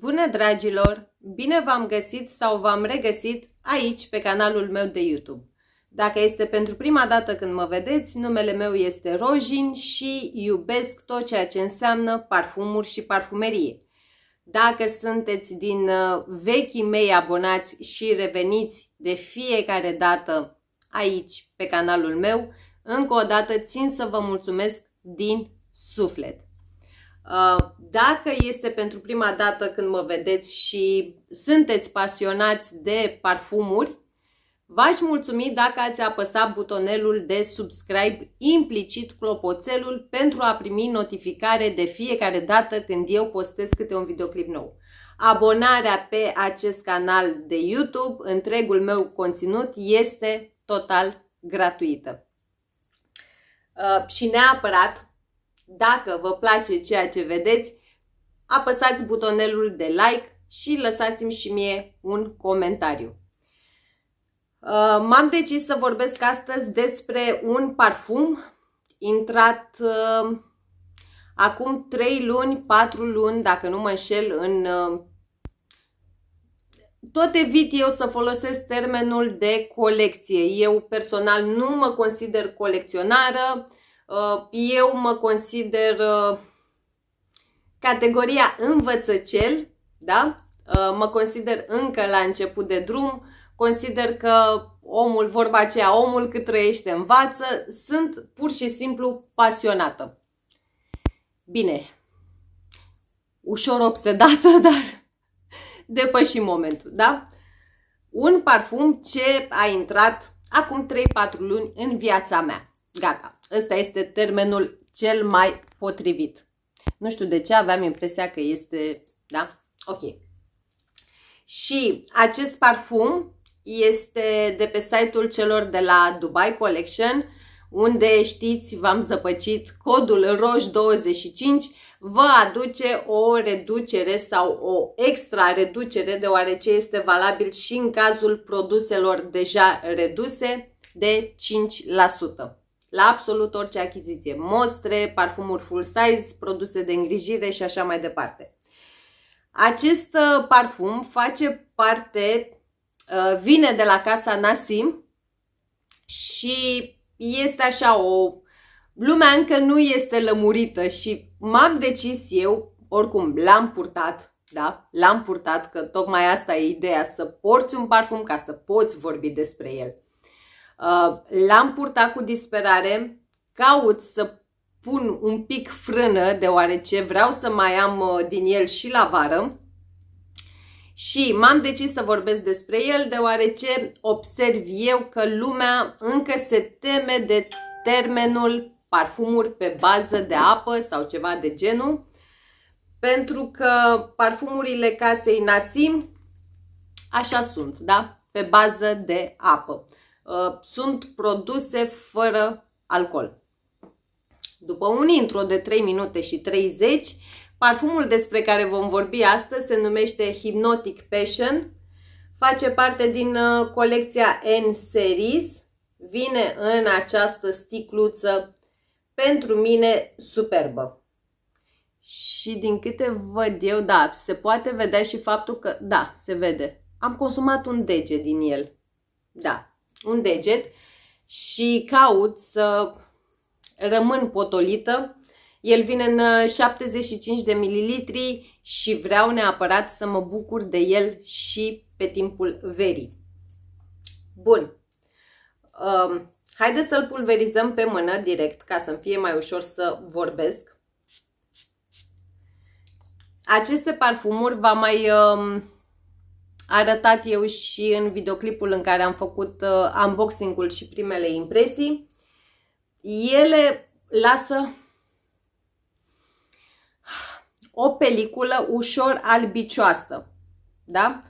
Bună dragilor! Bine v-am găsit sau v-am regăsit aici pe canalul meu de YouTube. Dacă este pentru prima dată când mă vedeți, numele meu este Rojin și iubesc tot ceea ce înseamnă parfumuri și parfumerie. Dacă sunteți din uh, vechii mei abonați și reveniți de fiecare dată aici pe canalul meu, încă o dată țin să vă mulțumesc din suflet. Uh, dacă este pentru prima dată când mă vedeți și sunteți pasionați de parfumuri, v-aș mulțumi dacă ați apăsat butonelul de subscribe, implicit clopoțelul, pentru a primi notificare de fiecare dată când eu postez câte un videoclip nou. Abonarea pe acest canal de YouTube, întregul meu conținut, este total gratuită. Uh, și neapărat, dacă vă place ceea ce vedeți, apăsați butonelul de like și lăsați-mi și mie un comentariu. Uh, m-am decis să vorbesc astăzi despre un parfum intrat uh, acum 3 luni, 4 luni, dacă nu mă înșel, în tot evit eu să folosesc termenul de colecție. Eu personal nu mă consider colecționară, uh, eu mă consider uh, categoria învățăcel, da? Uh, mă consider încă la început de drum, consider că omul, vorba aceea, omul cât trăiește învață, sunt pur și simplu pasionată. Bine, ușor obsedată, dar depășim momentul, da? Un parfum ce a intrat acum 3-4 luni în viața mea. Gata, ăsta este termenul cel mai potrivit. Nu știu de ce, aveam impresia că este, da? Ok. Și acest parfum este de pe site-ul celor de la Dubai Collection, unde știți, v-am zăpăcit codul ROJ25 vă aduce o reducere sau o extra reducere deoarece este valabil și în cazul produselor deja reduse de 5% la absolut orice achiziție, mostre, parfumuri full size, produse de îngrijire și așa mai departe. Acest uh, parfum face parte, uh, vine de la casa Nasim și este așa o lumea încă nu este lămurită și m-am decis eu, oricum l-am purtat, da? L-am purtat, că tocmai asta e ideea, să porți un parfum ca să poți vorbi despre el. Uh, l-am purtat cu disperare, caut să pun un pic frână, deoarece vreau să mai am uh, din el și la vară. Și m-am decis să vorbesc despre el, deoarece observ eu că lumea încă se teme de termenul parfumuri pe bază de apă sau ceva de genul, pentru că parfumurile casei Nasim așa sunt, da? Pe bază de apă. Uh, sunt produse fără alcool. După un intro de 3 minute și 30, parfumul despre care vom vorbi astăzi se numește Hypnotic Passion. Face parte din uh, colecția N-Series. Vine în această sticluță pentru mine superbă. Și din câte văd eu, da, se poate vedea și faptul că, da, se vede. Am consumat un deget din el. Da, un deget și caut să rămân potolită. El vine în 75 uh, de mililitri și vreau neapărat să mă bucur de el și pe timpul verii. Bun. Um, Haideți să-l pulverizăm pe mână direct ca să-mi fie mai ușor să vorbesc. Aceste parfumuri v-am mai uh, arătat eu și în videoclipul în care am făcut uh, unboxing-ul și primele impresii. Ele lasă o peliculă ușor albicioasă. Da?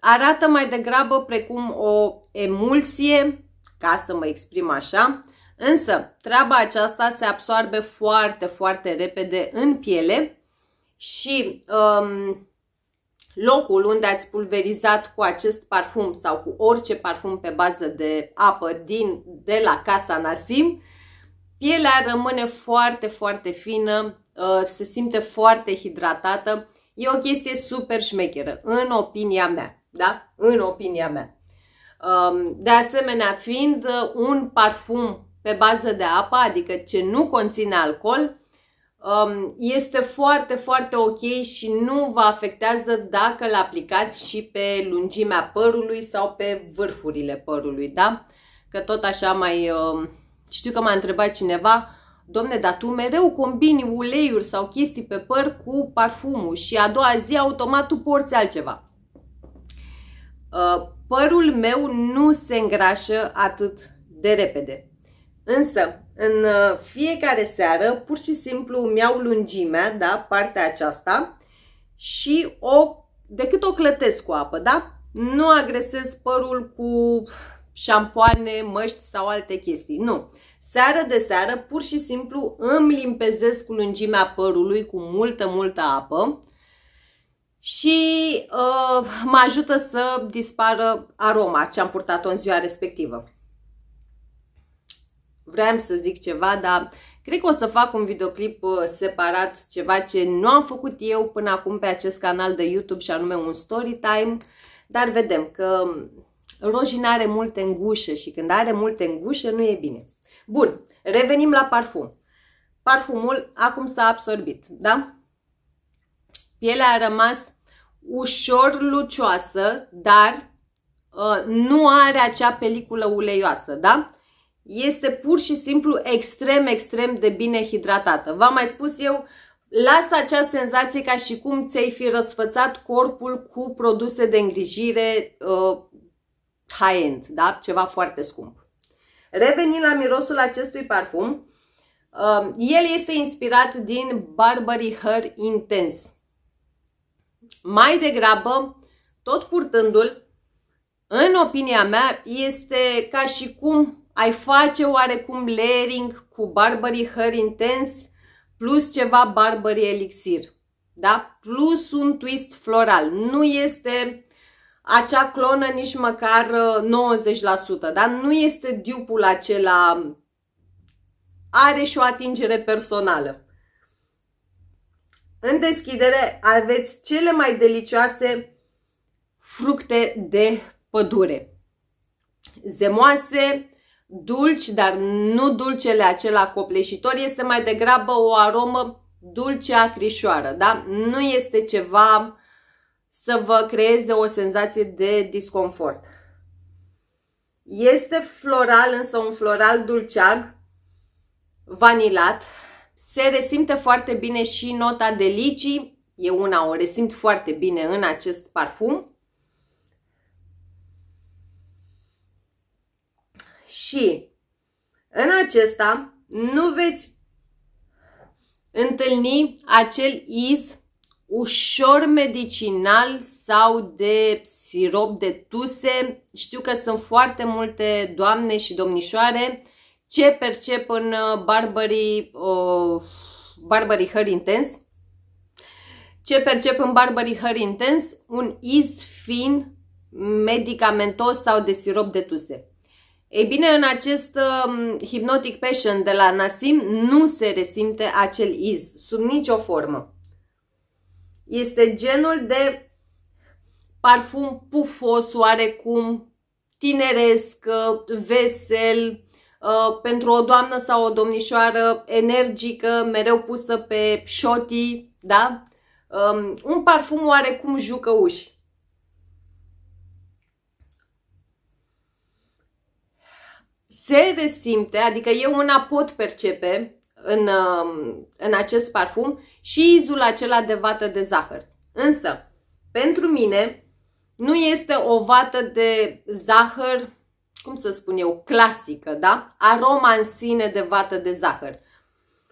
Arată mai degrabă precum o emulsie ca să mă exprim așa. Însă, treaba aceasta se absorbe foarte, foarte repede în piele și um, locul unde ați pulverizat cu acest parfum sau cu orice parfum pe bază de apă din, de la Casa Nasim, pielea rămâne foarte, foarte fină, uh, se simte foarte hidratată. E o chestie super șmecheră, în opinia mea, da? În opinia mea. Um, de asemenea, fiind uh, un parfum pe bază de apă, adică ce nu conține alcool, um, este foarte, foarte ok și nu vă afectează dacă îl aplicați și pe lungimea părului sau pe vârfurile părului, da? Că tot așa mai... Um, știu că m-a întrebat cineva, domne, dar tu mereu combini uleiuri sau chestii pe păr cu parfumul și a doua zi automat tu porți altceva. Uh, părul meu nu se îngrașă atât de repede. Însă, în uh, fiecare seară, pur și simplu mi iau lungimea, da, partea aceasta și o, decât o clătesc cu apă, da? Nu agresez părul cu șampoane, măști sau alte chestii, nu. Seară de seară, pur și simplu îmi limpezesc cu lungimea părului cu multă, multă apă și uh, mă ajută să dispară aroma ce am purtat-o în ziua respectivă. Vreau să zic ceva, dar cred că o să fac un videoclip uh, separat, ceva ce nu am făcut eu până acum pe acest canal de YouTube și anume un story time, dar vedem că um, rojina are multe în gușă și când are multe în gușă nu e bine. Bun, revenim la parfum. Parfumul acum s-a absorbit, da? Pielea a rămas ușor lucioasă, dar uh, nu are acea peliculă uleioasă, da? Este pur și simplu extrem, extrem de bine hidratată. V-am mai spus eu, lasă acea senzație ca și cum ți-ai fi răsfățat corpul cu produse de îngrijire uh, high-end, da? Ceva foarte scump. Revenind la mirosul acestui parfum, uh, el este inspirat din Barbary Hair Intense mai degrabă, tot purtându-l, în opinia mea, este ca și cum ai face oarecum layering cu Barbary Hair Intense plus ceva Barbary Elixir, da? plus un twist floral. Nu este acea clonă nici măcar 90%, da? nu este dupul acela, are și o atingere personală. În deschidere aveți cele mai delicioase fructe de pădure. Zemoase, dulci, dar nu dulcele acela copleșitor, este mai degrabă o aromă dulce acrișoară, da? Nu este ceva să vă creeze o senzație de disconfort. Este floral, însă un floral dulceag, vanilat, se resimte foarte bine și nota de licii. E una, o resimt foarte bine în acest parfum. Și în acesta nu veți întâlni acel iz ușor medicinal sau de sirop de tuse. Știu că sunt foarte multe doamne și domnișoare ce percep în Barbary uh, barbarii uh, intens, ce percep în Barbary Hair intens, un iz fin medicamentos sau de sirop de tuse. Ei bine, în acest uh, um, Hypnotic Passion de la Nasim nu se resimte acel iz, sub nicio formă. Este genul de parfum pufos, oarecum, tineresc, uh, vesel, Uh, pentru o doamnă sau o domnișoară energică, mereu pusă pe șotii, da? Um, un parfum oarecum uși. Se resimte, adică eu una pot percepe în, um, în acest parfum și izul acela de vată de zahăr. Însă, pentru mine, nu este o vată de zahăr cum să spun eu, clasică, da? Aroma în sine de vată de zahăr.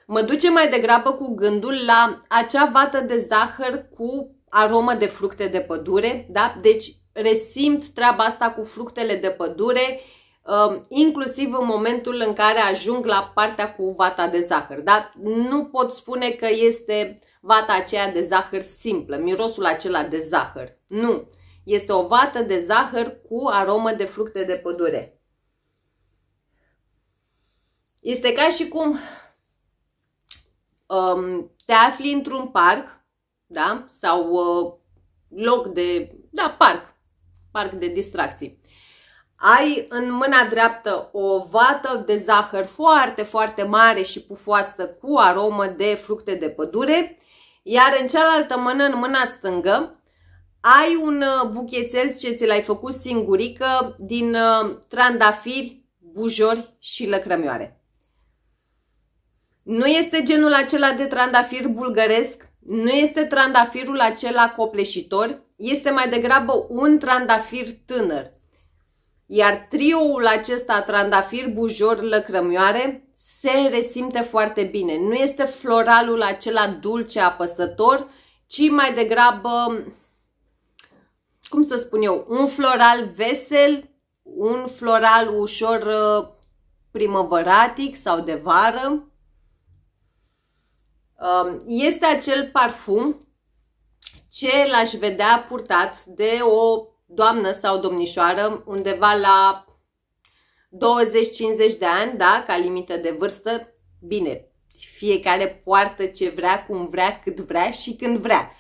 Mă duce mai degrabă cu gândul la acea vată de zahăr cu aromă de fructe de pădure, da? Deci resimt treaba asta cu fructele de pădure, um, inclusiv în momentul în care ajung la partea cu vata de zahăr. Da, nu pot spune că este vata aceea de zahăr simplă, mirosul acela de zahăr. Nu. Este o vată de zahăr cu aromă de fructe de pădure. Este ca și cum um, te afli într-un parc, da? Sau uh, loc de, da, parc, parc de distracții. Ai în mâna dreaptă o vată de zahăr foarte, foarte mare și pufoasă cu aromă de fructe de pădure, iar în cealaltă mână, în mâna stângă, ai un uh, buchețel ce ți l-ai făcut singurică din uh, trandafiri, bujori și lăcrămioare. Nu este genul acela de trandafir bulgăresc, nu este trandafirul acela copleșitor, este mai degrabă un trandafir tânăr. Iar trioul acesta, trandafir, bujor, lăcrămioare, se resimte foarte bine. Nu este floralul acela dulce, apăsător, ci mai degrabă cum să spun eu, un floral vesel, un floral ușor uh, primăvăratic sau de vară. Um, este acel parfum ce l-aș vedea purtat de o doamnă sau domnișoară undeva la 20-50 de ani, da, ca limită de vârstă. Bine, fiecare poartă ce vrea, cum vrea, cât vrea și când vrea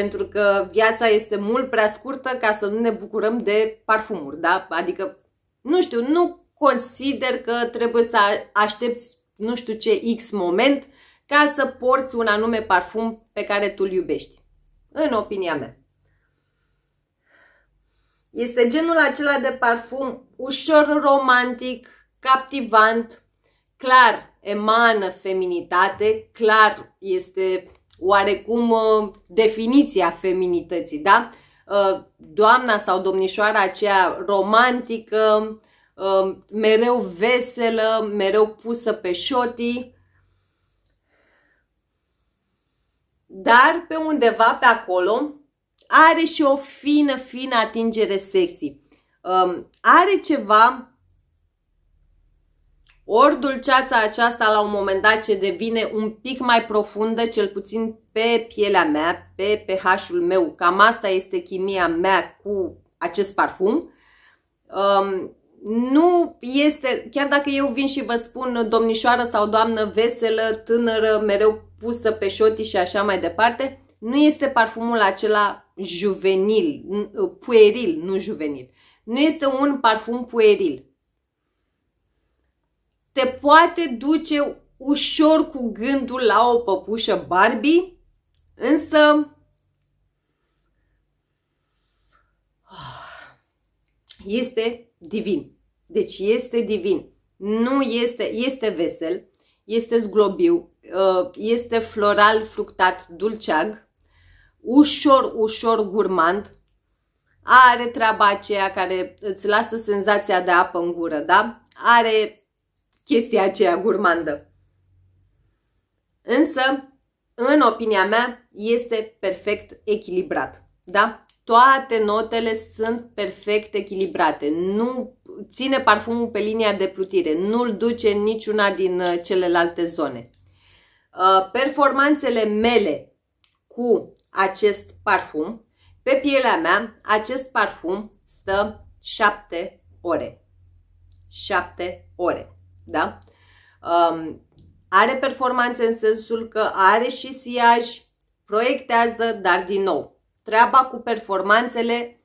pentru că viața este mult prea scurtă ca să nu ne bucurăm de parfumuri, da? Adică, nu știu, nu consider că trebuie să aștepți nu știu ce X moment ca să porți un anume parfum pe care tu îl iubești. În opinia mea. Este genul acela de parfum ușor romantic, captivant, clar emană feminitate, clar este oarecum ă, definiția feminității, da? Ă, doamna sau domnișoara aceea romantică, ă, mereu veselă, mereu pusă pe șotii, dar pe undeva pe acolo are și o fină, fină atingere sexy. are ceva ori dulceața aceasta la un moment dat ce devine un pic mai profundă, cel puțin pe pielea mea, pe pH-ul meu, cam asta este chimia mea cu acest parfum, um, nu este, chiar dacă eu vin și vă spun domnișoară sau doamnă veselă, tânără, mereu pusă pe șoti și așa mai departe, nu este parfumul acela juvenil, pueril, nu juvenil. Nu este un parfum pueril te poate duce ușor cu gândul la o păpușă Barbie, însă ah, este divin. Deci este divin. Nu este, este vesel, este zglobiu, uh, este floral, fructat, dulceag, ușor, ușor gurmand, are treaba aceea care îți lasă senzația de apă în gură, da? Are chestia aceea gurmandă. Însă, în opinia mea, este perfect echilibrat. Da? Toate notele sunt perfect echilibrate. Nu ține parfumul pe linia de plutire, nu-l duce în niciuna din uh, celelalte zone. Uh, performanțele mele cu acest parfum, pe pielea mea, acest parfum stă 7 ore. 7 ore da? Um, are performanțe în sensul că are și siaj, proiectează, dar din nou, treaba cu performanțele,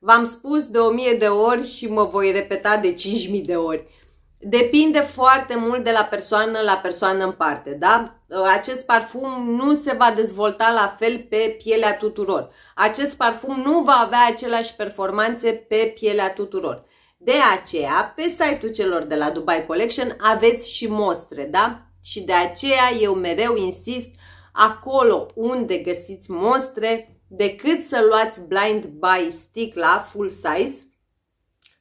v-am spus de o mie de ori și mă voi repeta de 5000 de ori. Depinde foarte mult de la persoană la persoană în parte, da? Acest parfum nu se va dezvolta la fel pe pielea tuturor. Acest parfum nu va avea aceleași performanțe pe pielea tuturor. De aceea, pe site-ul celor de la Dubai Collection aveți și mostre, da? Și de aceea eu mereu insist acolo unde găsiți mostre, decât să luați blind buy stick la full size,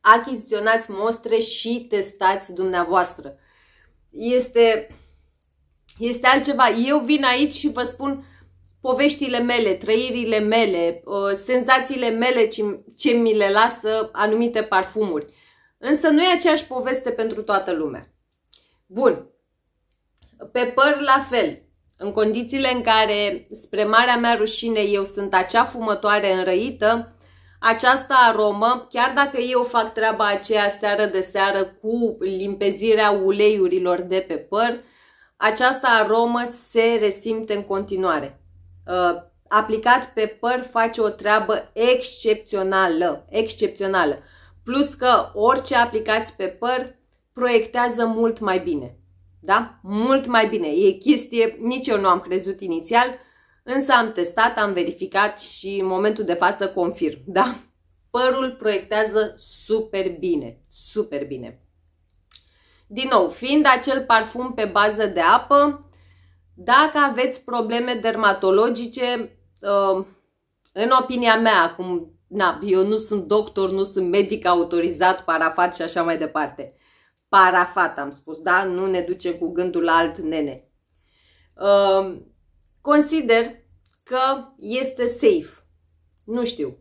achiziționați mostre și testați dumneavoastră. Este, este altceva. Eu vin aici și vă spun poveștile mele, trăirile mele, uh, senzațiile mele ce mi le lasă anumite parfumuri. Însă nu e aceeași poveste pentru toată lumea. Bun. Pe păr la fel. În condițiile în care, spre marea mea rușine, eu sunt acea fumătoare înrăită, această aromă, chiar dacă eu fac treaba aceea seară de seară cu limpezirea uleiurilor de pe păr, această aromă se resimte în continuare. Uh, aplicat pe păr face o treabă excepțională, excepțională. Plus că orice aplicați pe păr proiectează mult mai bine. Da? Mult mai bine. E chestie, nici eu nu am crezut inițial, însă am testat, am verificat și în momentul de față confirm. Da? Părul proiectează super bine, super bine. Din nou, fiind acel parfum pe bază de apă, dacă aveți probleme dermatologice, uh, în opinia mea, acum, na, eu nu sunt doctor, nu sunt medic autorizat, parafat și așa mai departe. Parafat am spus, da? Nu ne duce cu gândul la alt nene. Uh, consider că este safe. Nu știu.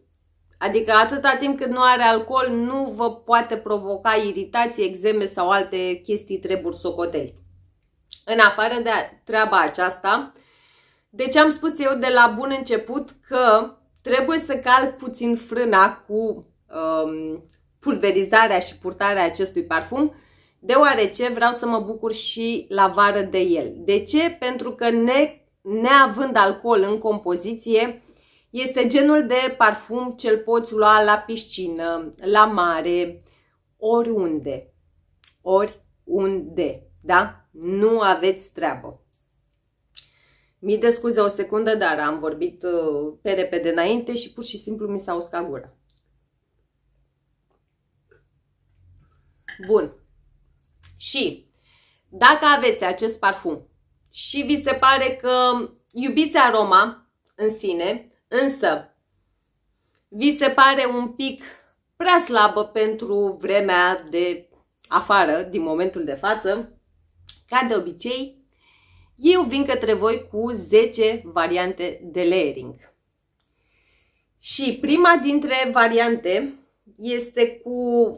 Adică atâta timp cât nu are alcool, nu vă poate provoca iritații, exeme sau alte chestii treburi socoteli. În afară de treaba aceasta, deci am spus eu de la bun început că trebuie să calc puțin frâna cu um, pulverizarea și purtarea acestui parfum, deoarece vreau să mă bucur și la vară de el. De ce? Pentru că ne, neavând alcool în compoziție, este genul de parfum ce-l poți lua la piscină, la mare, oriunde. Oriunde, da? Nu aveți treabă. Mi de scuze o secundă, dar am vorbit uh, pe repede înainte și pur și simplu mi s-a uscat gura. Bun. Și dacă aveți acest parfum și vi se pare că iubiți aroma în sine, însă vi se pare un pic prea slabă pentru vremea de afară, din momentul de față, ca de obicei, eu vin către voi cu 10 variante de layering. Și prima dintre variante este cu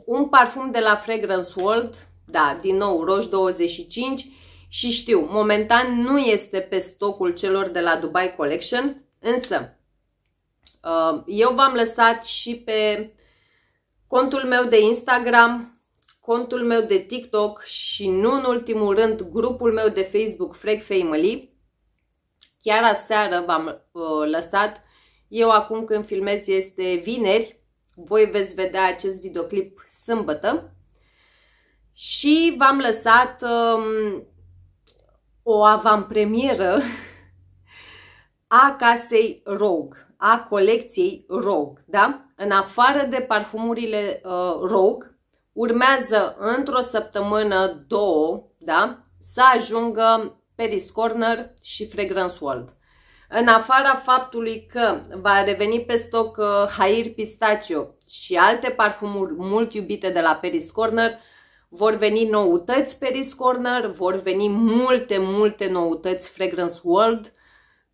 un parfum de la Fragrance World, da, din nou Roș 25 și știu, momentan nu este pe stocul celor de la Dubai Collection, însă uh, eu v-am lăsat și pe contul meu de Instagram contul meu de TikTok și nu în ultimul rând grupul meu de Facebook Freak Family. Chiar aseară v-am uh, lăsat, eu acum când filmez este vineri, voi veți vedea acest videoclip sâmbătă și v-am lăsat um, o avantpremieră a casei Rogue, a colecției Rogue, da? În afară de parfumurile uh, Rogue, urmează într-o săptămână, două, da? să ajungă Paris Corner și Fragrance World. În afara faptului că va reveni pe stoc uh, Hair Pistachio și alte parfumuri mult iubite de la Paris Corner, vor veni noutăți Paris Corner, vor veni multe, multe noutăți Fragrance World.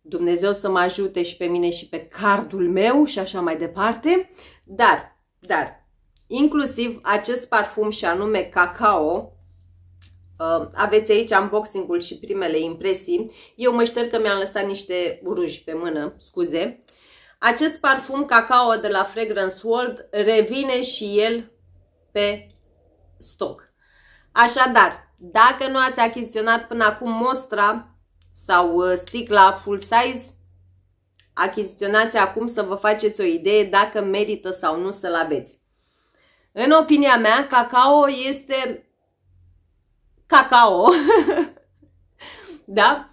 Dumnezeu să mă ajute și pe mine și pe cardul meu și așa mai departe. Dar, dar, inclusiv acest parfum și anume Cacao, uh, aveți aici unboxing-ul și primele impresii. Eu mă șterg că mi-am lăsat niște ruji pe mână, scuze. Acest parfum cacao de la Fragrance World revine și el pe stoc. Așadar, dacă nu ați achiziționat până acum mostra sau uh, sticla full size, achiziționați acum să vă faceți o idee dacă merită sau nu să-l aveți. În opinia mea, cacao este cacao. da?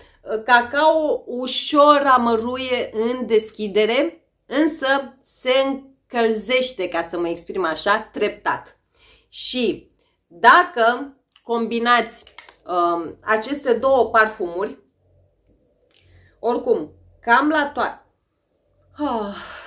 Cacao ușor amăruie în deschidere, însă se încălzește, ca să mă exprim așa, treptat. Și dacă combinați um, aceste două parfumuri, oricum, cam la toate... Oh ah,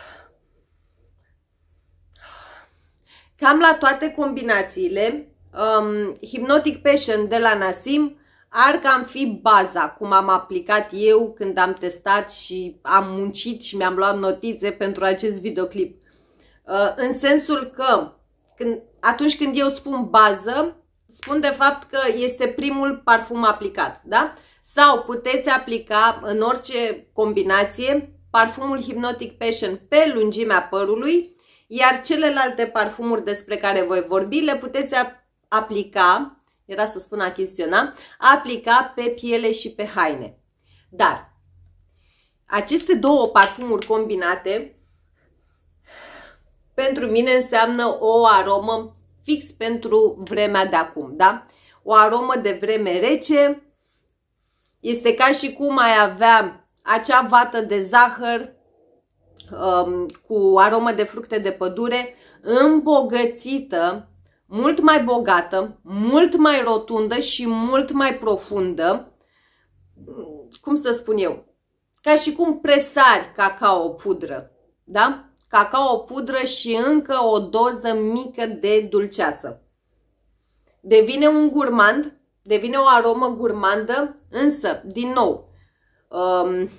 Cam la toate combinațiile, um, Hypnotic Passion de la Nasim ar cam fi baza, cum am aplicat eu când am testat și am muncit și mi-am luat notițe pentru acest videoclip. Uh, în sensul că când, atunci când eu spun bază, spun de fapt că este primul parfum aplicat, da? Sau puteți aplica în orice combinație parfumul Hypnotic Passion pe lungimea părului iar celelalte parfumuri despre care voi vorbi le puteți aplica, era să spun achiziționa, aplica pe piele și pe haine. Dar aceste două parfumuri combinate pentru mine înseamnă o aromă fix pentru vremea de acum, da? O aromă de vreme rece, este ca și cum ai avea acea vată de zahăr Um, cu aromă de fructe de pădure îmbogățită, mult mai bogată, mult mai rotundă și mult mai profundă. Cum să spun eu? Ca și cum presari cacao pudră, da? Cacao pudră și încă o doză mică de dulceață. Devine un gurmand, devine o aromă gurmandă, însă, din nou, um,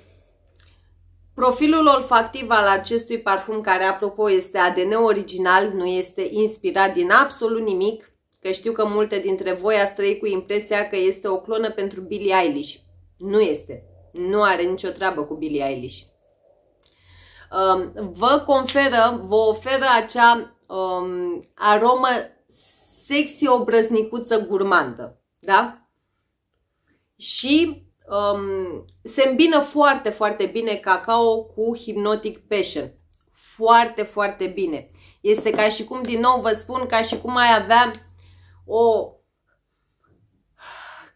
Profilul olfactiv al acestui parfum, care apropo este ADN original, nu este inspirat din absolut nimic, că știu că multe dintre voi ați trăit cu impresia că este o clonă pentru Billie Eilish. Nu este. Nu are nicio treabă cu Billie Eilish. Um, vă conferă, vă oferă acea um, aromă sexy obrăznicuță gurmandă. Da? Și Um, se îmbină foarte, foarte bine cacao cu Hypnotic Passion. Foarte, foarte bine. Este ca și cum, din nou vă spun, ca și cum ai avea o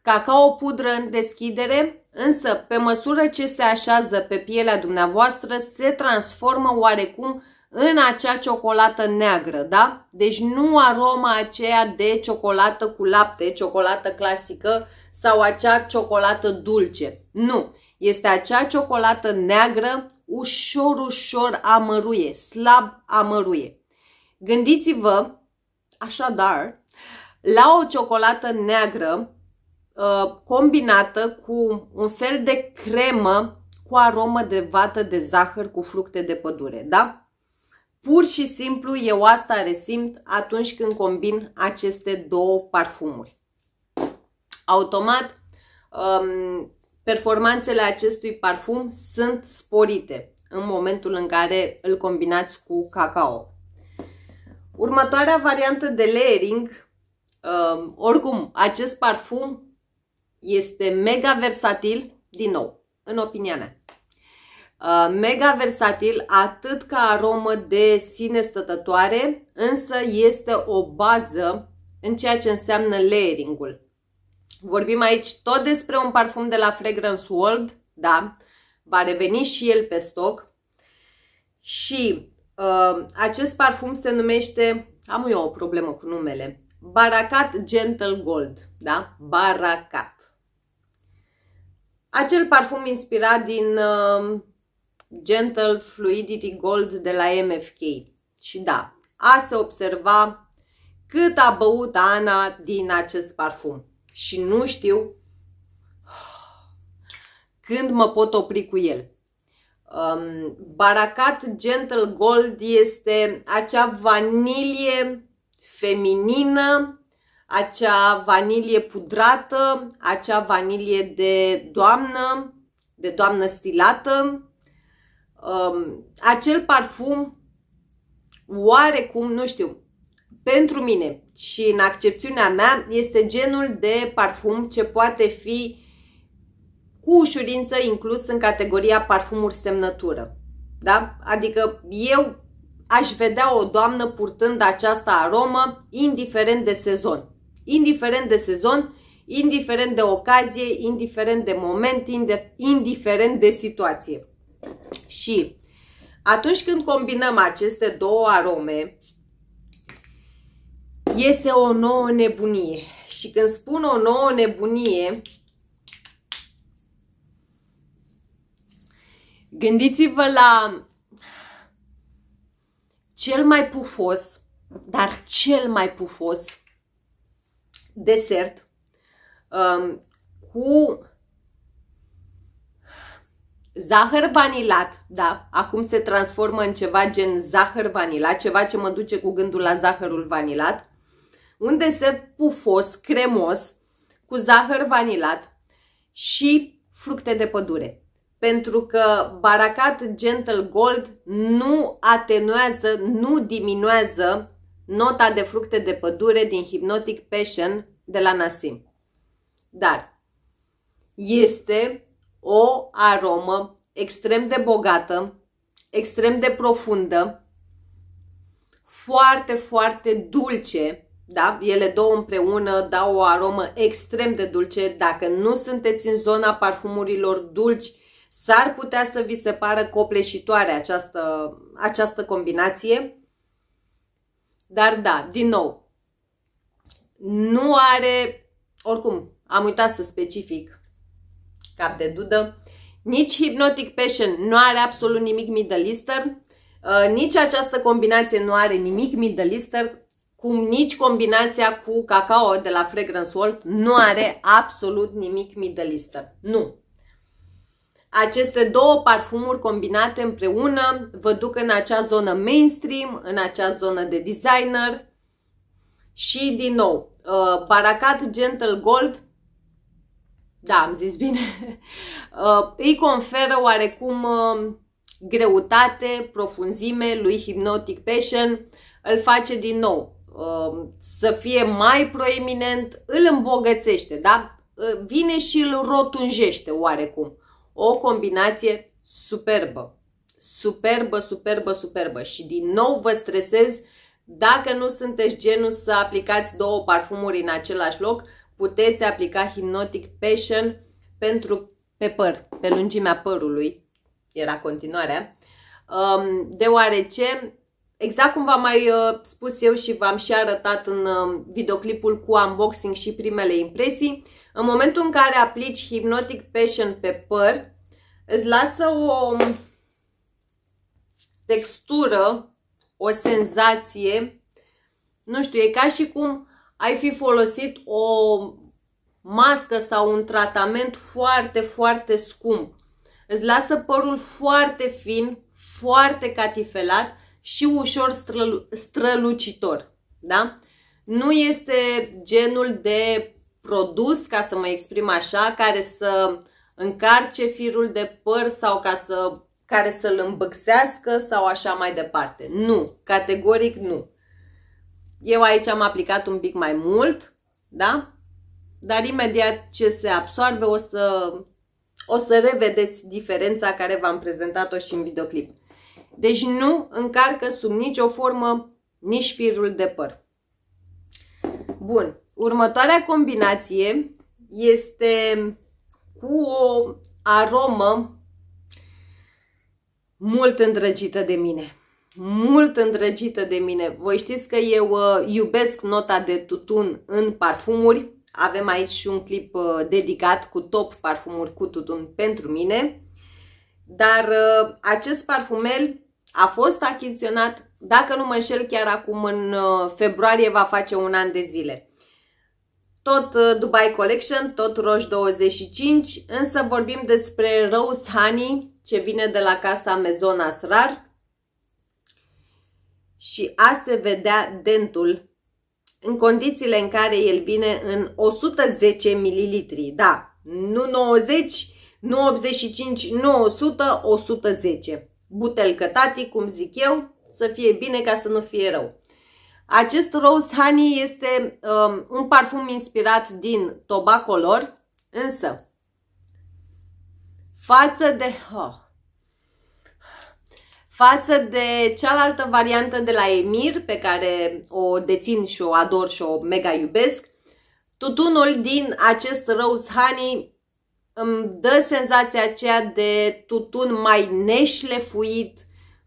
cacao pudră în deschidere, însă pe măsură ce se așează pe pielea dumneavoastră, se transformă oarecum în acea ciocolată neagră, da? Deci nu aroma aceea de ciocolată cu lapte, ciocolată clasică sau acea ciocolată dulce. Nu, este acea ciocolată neagră ușor, ușor amăruie, slab amăruie. Gândiți-vă, așadar, la o ciocolată neagră ă, combinată cu un fel de cremă cu aromă de vată de zahăr cu fructe de pădure, da? Pur și simplu eu asta resimt atunci când combin aceste două parfumuri. Automat, um, performanțele acestui parfum sunt sporite în momentul în care îl combinați cu cacao. Următoarea variantă de layering, um, oricum, acest parfum este mega versatil, din nou, în opinia mea. Uh, mega versatil atât ca aromă de sine stătătoare, însă este o bază în ceea ce înseamnă layering-ul. Vorbim aici tot despre un parfum de la Fragrance World, da, va reveni și el pe stoc. Și uh, acest parfum se numește, am eu o problemă cu numele, Baracat Gentle Gold, da? Baracat. Acel parfum inspirat din uh, Gentle Fluidity Gold de la MFK. Și da, a se observa cât a băut Ana din acest parfum. Și nu știu când mă pot opri cu el. Um, Baracat Gentle Gold este acea vanilie feminină, acea vanilie pudrată, acea vanilie de doamnă, de doamnă stilată, um, acel parfum oarecum, nu știu, pentru mine și în accepțiunea mea este genul de parfum ce poate fi cu ușurință inclus în categoria parfumuri semnătură. Da? Adică eu aș vedea o doamnă purtând această aromă indiferent de sezon. Indiferent de sezon, indiferent de ocazie, indiferent de moment, indiferent de situație. Și atunci când combinăm aceste două arome, iese o nouă nebunie. Și când spun o nouă nebunie, gândiți-vă la cel mai pufos, dar cel mai pufos desert um, cu zahăr vanilat, da, acum se transformă în ceva gen zahăr vanilat, ceva ce mă duce cu gândul la zahărul vanilat, un desert pufos, cremos, cu zahăr vanilat și fructe de pădure. Pentru că Baracat Gentle Gold nu atenuează, nu diminuează nota de fructe de pădure din Hypnotic Passion de la Nasim. Dar este o aromă extrem de bogată, extrem de profundă, foarte, foarte dulce, da? Ele două împreună dau o aromă extrem de dulce. Dacă nu sunteți în zona parfumurilor dulci, s-ar putea să vi se pară copleșitoare această, această combinație. Dar da, din nou, nu are, oricum, am uitat să specific, cap de dudă. Nici Hypnotic Passion nu are absolut nimic Middle Eastern, uh, nici această combinație nu are nimic Middle Eastern, cum nici combinația cu cacao de la Fragrance World nu are absolut nimic Middle Eastern. Nu. Aceste două parfumuri combinate împreună vă duc în acea zonă mainstream, în acea zonă de designer și din nou, uh, Baracat Gentle Gold da, am zis bine, uh, îi conferă oarecum uh, greutate, profunzime lui Hypnotic Passion, îl face din nou uh, să fie mai proeminent, îl îmbogățește, da? Uh, vine și îl rotunjește oarecum. O combinație superbă. Superbă, superbă, superbă. Și din nou vă stresez, dacă nu sunteți genul să aplicați două parfumuri în același loc, puteți aplica Hypnotic Passion pentru pe păr, pe lungimea părului, era continuarea, um, deoarece, exact cum v-am mai uh, spus eu și v-am și arătat în um, videoclipul cu unboxing și primele impresii, în momentul în care aplici Hypnotic Passion pe păr, îți lasă o textură, o senzație, nu știu, e ca și cum ai fi folosit o mască sau un tratament foarte, foarte scump. Îți lasă părul foarte fin, foarte catifelat și ușor strălu- strălucitor. Da? Nu este genul de produs, ca să mă exprim așa, care să încarce firul de păr sau ca să, care să-l îmbăxească sau așa mai departe. Nu, categoric nu. Eu aici am aplicat un pic mai mult, da? Dar imediat ce se absorbe o să, o să revedeți diferența care v-am prezentat-o și în videoclip. Deci nu încarcă sub nicio formă nici firul de păr. Bun, următoarea combinație este cu o aromă mult îndrăgită de mine mult îndrăgită de mine. Voi știți că eu uh, iubesc nota de tutun în parfumuri. Avem aici și un clip uh, dedicat cu top parfumuri cu tutun pentru mine. Dar uh, acest parfumel a fost achiziționat, dacă nu mă înșel, chiar acum în uh, februarie va face un an de zile. Tot uh, Dubai Collection, tot Roș 25, însă vorbim despre Rose Honey, ce vine de la casa Maison Asrar și a se vedea dentul în condițiile în care el vine în 110 ml. Da, nu 90, nu 85, nu 100, 110. tati, cum zic eu, să fie bine ca să nu fie rău. Acest Rose Honey este um, un parfum inspirat din Tobacolor, însă față de... Oh, față de cealaltă variantă de la Emir, pe care o dețin și o ador și o mega iubesc. Tutunul din acest Rose Honey îmi dă senzația aceea de tutun mai neșlefuit,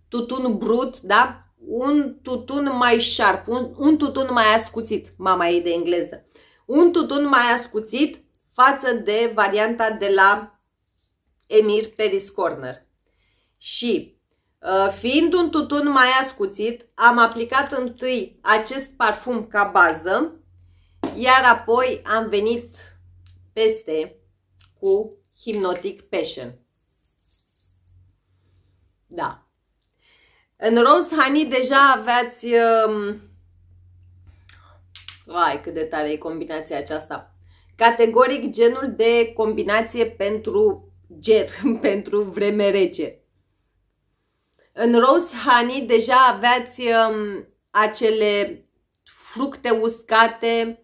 tutun brut, da? Un tutun mai șarp, un, un tutun mai ascuțit, mama ei de engleză. Un tutun mai ascuțit față de varianta de la Emir Peris Corner. Și Uh, fiind un tutun mai ascuțit, am aplicat întâi acest parfum ca bază, iar apoi am venit peste cu Hypnotic Passion. Da. În Rose Honey deja aveați... Um, vai, cât de tare e combinația aceasta. Categoric genul de combinație pentru ger, pentru vreme rece. În Rose Honey deja aveți um, acele fructe uscate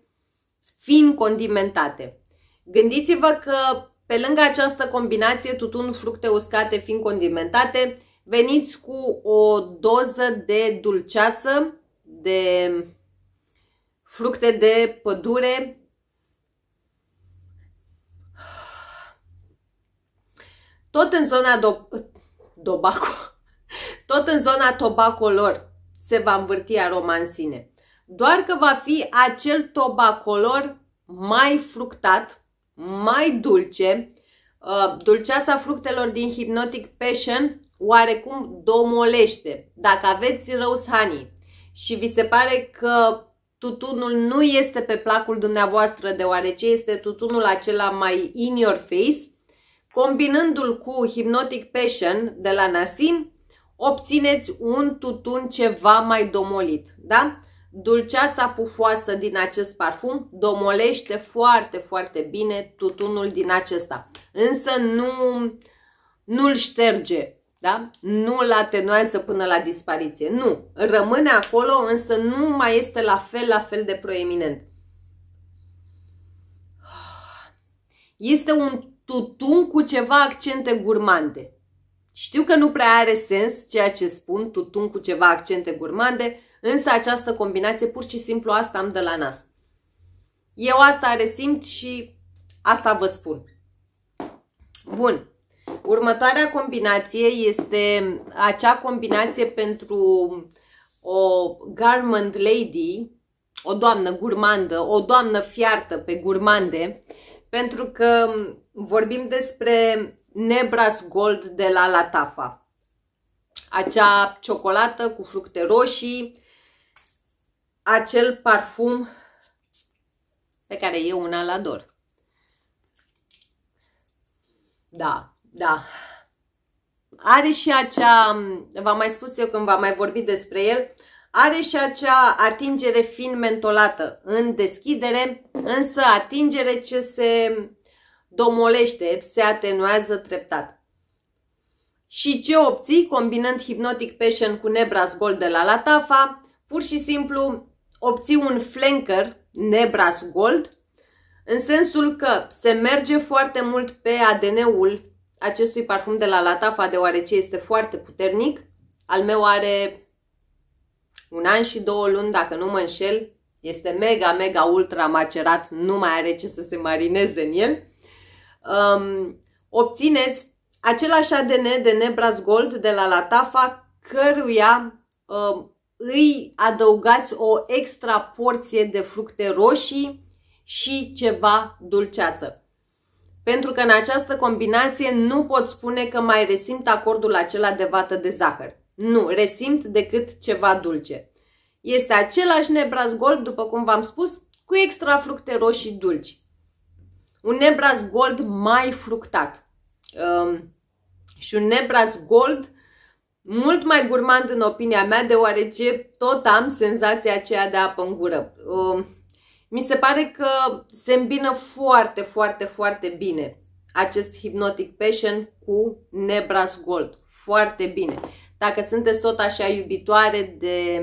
fin condimentate. Gândiți-vă că pe lângă această combinație tutun, fructe uscate fin condimentate, veniți cu o doză de dulceață, de fructe de pădure, tot în zona do Dobaco. Tot în zona tobacolor se va învârti aroma în sine. Doar că va fi acel tobacolor mai fructat, mai dulce, uh, dulceața fructelor din Hypnotic Passion oarecum domolește. Dacă aveți rose honey și vi se pare că tutunul nu este pe placul dumneavoastră deoarece este tutunul acela mai in your face, combinându-l cu Hypnotic Passion de la Nasim, obțineți un tutun ceva mai domolit, da? Dulceața pufoasă din acest parfum domolește foarte, foarte bine tutunul din acesta. Însă nu, nu-l șterge, da? Nu-l atenuează până la dispariție. Nu, rămâne acolo, însă nu mai este la fel, la fel de proeminent. Este un tutun cu ceva accente gurmande. Știu că nu prea are sens ceea ce spun, tutun cu ceva accente gurmande, însă această combinație pur și simplu asta am de la nas. Eu asta resimt și asta vă spun. Bun. Următoarea combinație este acea combinație pentru o garment lady, o doamnă gurmandă, o doamnă fiartă pe gurmande, pentru că vorbim despre Nebras Gold de la Latafa. Acea ciocolată cu fructe roșii, acel parfum pe care eu una îl ador. Da, da. Are și acea, v-am mai spus eu când v-am mai vorbit despre el, are și acea atingere fin mentolată în deschidere, însă atingere ce se domolește, se atenuează treptat. Și ce obții combinând Hypnotic Passion cu Nebras Gold de la Latafa? Pur și simplu obții un flanker Nebras Gold, în sensul că se merge foarte mult pe ADN-ul acestui parfum de la Latafa, deoarece este foarte puternic. Al meu are un an și două luni, dacă nu mă înșel. Este mega, mega ultra macerat, nu mai are ce să se marineze în el um, obțineți același ADN de Nebras Gold de la Latafa, căruia um, îi adăugați o extra porție de fructe roșii și ceva dulceață. Pentru că în această combinație nu pot spune că mai resimt acordul acela de vată de zahăr. Nu, resimt decât ceva dulce. Este același nebras gold, după cum v-am spus, cu extra fructe roșii dulci un nebras gold mai fructat um, și un nebras gold mult mai gurmand în opinia mea, deoarece tot am senzația aceea de apă în gură. Um, mi se pare că se îmbină foarte, foarte, foarte bine acest Hypnotic Passion cu Nebras Gold. Foarte bine. Dacă sunteți tot așa iubitoare de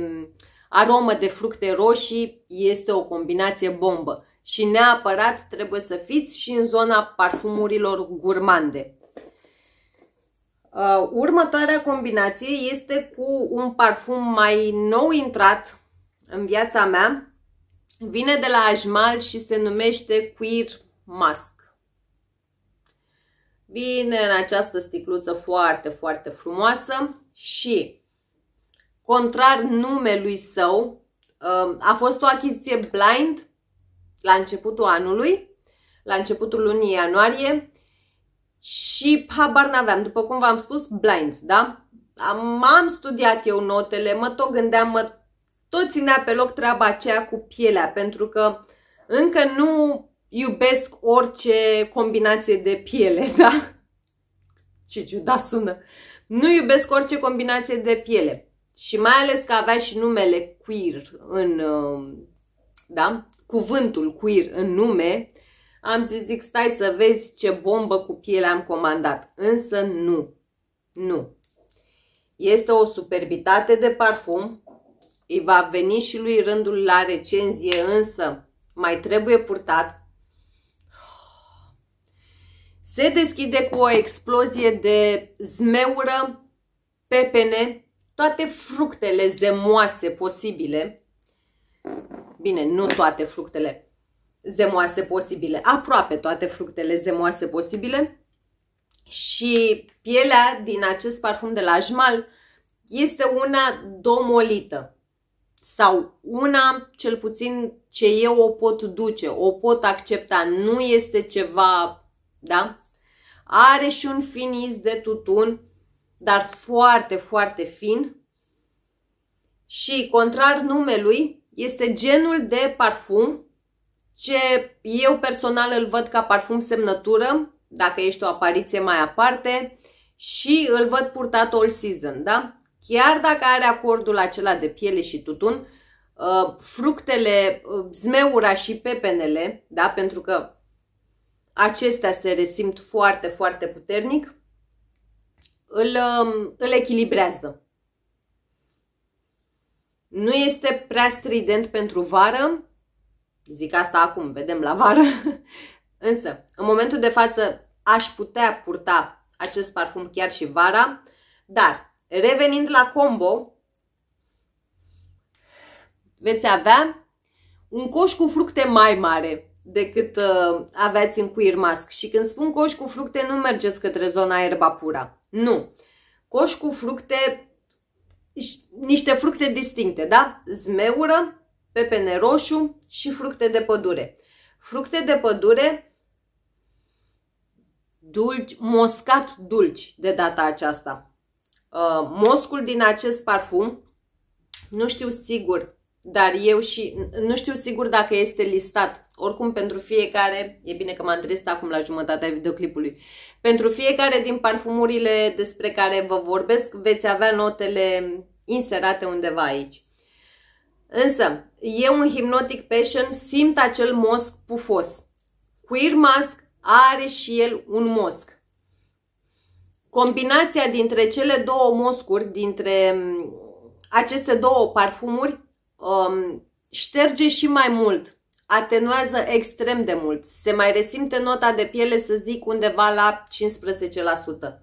aromă de fructe roșii, este o combinație bombă și neapărat trebuie să fiți și în zona parfumurilor gurmande. Uh, următoarea combinație este cu un parfum mai nou intrat în viața mea. Vine de la Ajmal și se numește Queer Mask. Vine în această sticluță foarte, foarte frumoasă și, contrar numelui său, uh, a fost o achiziție blind la începutul anului, la începutul lunii ianuarie și habar n-aveam, după cum v-am spus, blind, da? Am, am studiat eu notele, mă tot gândeam, mă tot ținea pe loc treaba aceea cu pielea, pentru că încă nu iubesc orice combinație de piele, da? Ce ciudat sună! Nu iubesc orice combinație de piele. Și mai ales că avea și numele queer în, uh, da? cuvântul queer în nume, am zis, zic, stai să vezi ce bombă cu piele am comandat. Însă nu. Nu. Este o superbitate de parfum. Îi va veni și lui rândul la recenzie, însă mai trebuie purtat. Se deschide cu o explozie de zmeură, pepene, toate fructele zemoase posibile Bine, nu toate fructele zemoase posibile, aproape toate fructele zemoase posibile. Și pielea din acest parfum de la Jmal este una domolită sau una, cel puțin ce eu o pot duce, o pot accepta, nu este ceva, da? Are și un finis de tutun, dar foarte, foarte fin și contrar numelui, este genul de parfum ce eu personal îl văd ca parfum semnătură, dacă ești o apariție mai aparte, și îl văd purtat all season, da? Chiar dacă are acordul acela de piele și tutun, uh, fructele, uh, zmeura și pepenele, da? Pentru că acestea se resimt foarte, foarte puternic, îl, um, îl echilibrează. Nu este prea strident pentru vară, zic asta acum, vedem la vară, însă în momentul de față aș putea purta acest parfum chiar și vara, dar revenind la combo, veți avea un coș cu fructe mai mare decât uh, aveți în cuir mask. Și când spun coș cu fructe, nu mergeți către zona erba pura. Nu. Coș cu fructe niște fructe distincte, da? Zmeură, pepene roșu și fructe de pădure. Fructe de pădure dulci, moscat dulci de data aceasta. Uh, moscul din acest parfum, nu știu sigur dar eu și nu știu sigur dacă este listat. Oricum, pentru fiecare, e bine că m-am trezit acum la jumătatea videoclipului, pentru fiecare din parfumurile despre care vă vorbesc, veți avea notele inserate undeva aici. Însă, eu un hipnotic. Passion simt acel mosc pufos. Queer Mask are și el un mosc. Combinația dintre cele două moscuri, dintre mm, aceste două parfumuri, um, șterge și mai mult, atenuează extrem de mult. Se mai resimte nota de piele, să zic, undeva la 15%.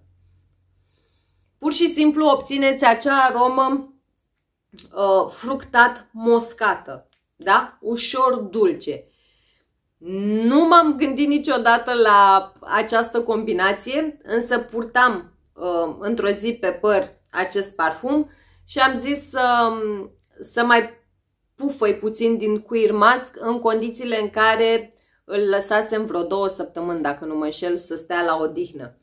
Pur și simplu obțineți acea aromă uh, fructat moscată, da? ușor dulce. Nu m-am gândit niciodată la această combinație, însă purtam uh, într-o zi pe păr acest parfum și am zis să, să mai pufă puțin din cuir mask în condițiile în care îl lăsasem vreo două săptămâni, dacă nu mă înșel, să stea la odihnă.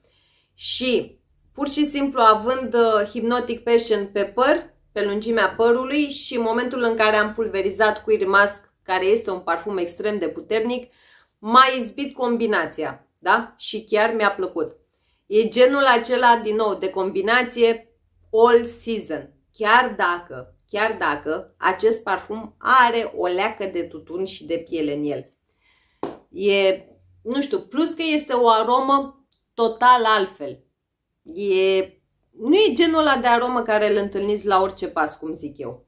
Și pur și simplu având uh, hipnotic Passion pe păr, pe lungimea părului și în momentul în care am pulverizat cuir mask, care este un parfum extrem de puternic, m-a izbit combinația, da? Și chiar mi-a plăcut. E genul acela, din nou, de combinație all season. Chiar dacă chiar dacă acest parfum are o leacă de tutun și de piele în el. E, nu știu, plus că este o aromă total altfel. E, nu e genul ăla de aromă care îl întâlniți la orice pas, cum zic eu.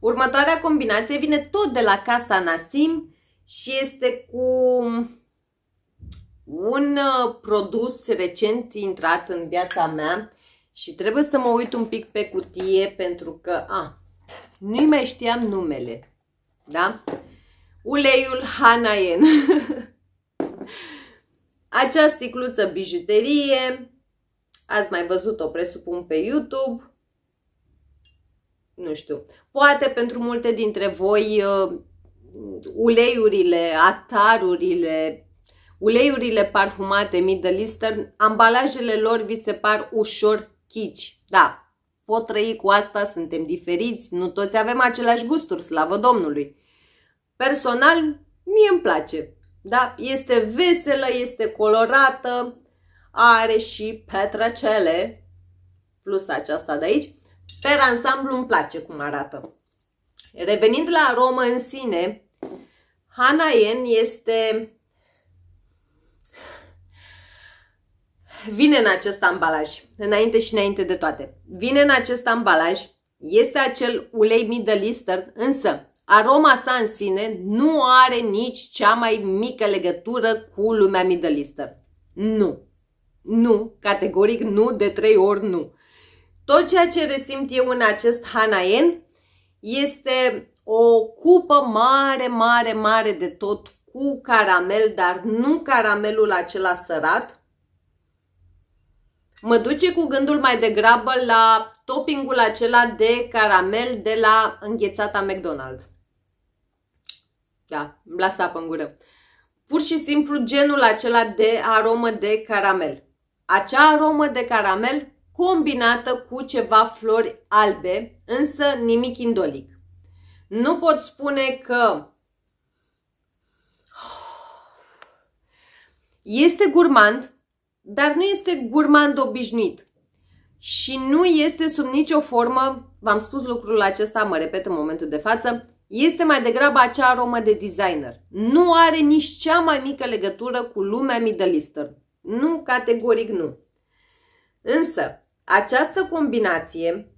Următoarea combinație vine tot de la Casa Nasim și este cu un uh, produs recent intrat în viața mea și trebuie să mă uit un pic pe cutie pentru că, a, nu mai știam numele, da? Uleiul Hanaen. Acea sticluță bijuterie, ați mai văzut-o, presupun, pe YouTube. Nu știu, poate pentru multe dintre voi uh, uleiurile, atarurile, uleiurile parfumate Middle Eastern, ambalajele lor vi se par ușor chici. Da, pot trăi cu asta, suntem diferiți, nu toți avem aceleași gusturi, slavă Domnului. Personal, mie îmi place. Da, este veselă, este colorată, are și petrecele, plus aceasta de aici. Per ansamblu îmi place cum arată. Revenind la aromă în sine, Hanaen este vine în acest ambalaj, înainte și înainte de toate. Vine în acest ambalaj, este acel ulei Middle Eastern, însă aroma sa în sine nu are nici cea mai mică legătură cu lumea Middle Eastern. Nu. Nu, categoric nu, de trei ori nu. Tot ceea ce resimt eu în acest Hanaen este o cupă mare, mare, mare de tot cu caramel, dar nu caramelul acela sărat, mă duce cu gândul mai degrabă la toppingul acela de caramel de la înghețata McDonald's. Da, îmi las apă în gură. Pur și simplu genul acela de aromă de caramel. Acea aromă de caramel combinată cu ceva flori albe, însă nimic indolic. Nu pot spune că este gurmand, dar nu este gurmand obișnuit și nu este sub nicio formă, v-am spus lucrul acesta, mă repet în momentul de față, este mai degrabă acea aromă de designer. Nu are nici cea mai mică legătură cu lumea Middle Eastern. Nu, categoric nu. Însă, această combinație,